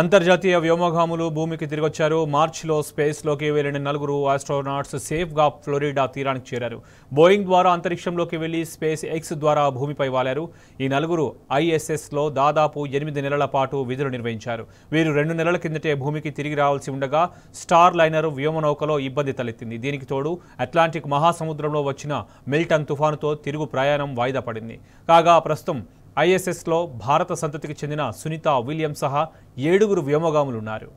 అంతర్జాతీయ వ్యోమగాములు భూమికి తిరిగొచ్చారు మార్చిలో స్పేస్లోకి వెళ్లిన నలుగురు ఆస్ట్రోనాట్స్ సేఫ్గా ఫ్లోరిడా తీరానికి చేరారు బోయింగ్ ద్వారా అంతరిక్షంలోకి వెళ్లి స్పేస్ ఎక్స్ ద్వారా భూమిపై వాలారు ఈ నలుగురు ఐఎస్ఎస్లో దాదాపు ఎనిమిది నెలల పాటు విధులు నిర్వహించారు వీరు రెండు నెలల కిందటే భూమికి తిరిగి రావాల్సి ఉండగా స్టార్ లైనర్ వ్యోమనౌకలో ఇబ్బంది తలెత్తింది దీనికి తోడు అట్లాంటిక్ మహాసముద్రంలో వచ్చిన మిల్టన్ తుఫానుతో తిరుగు ప్రయాణం వాయిదా పడింది కాగా ప్రస్తుతం ఐఎస్ఎస్లో భారత సంతతికి చెందిన సునీత విలియం సహా ఏడుగురు వ్యోమగాములున్నారు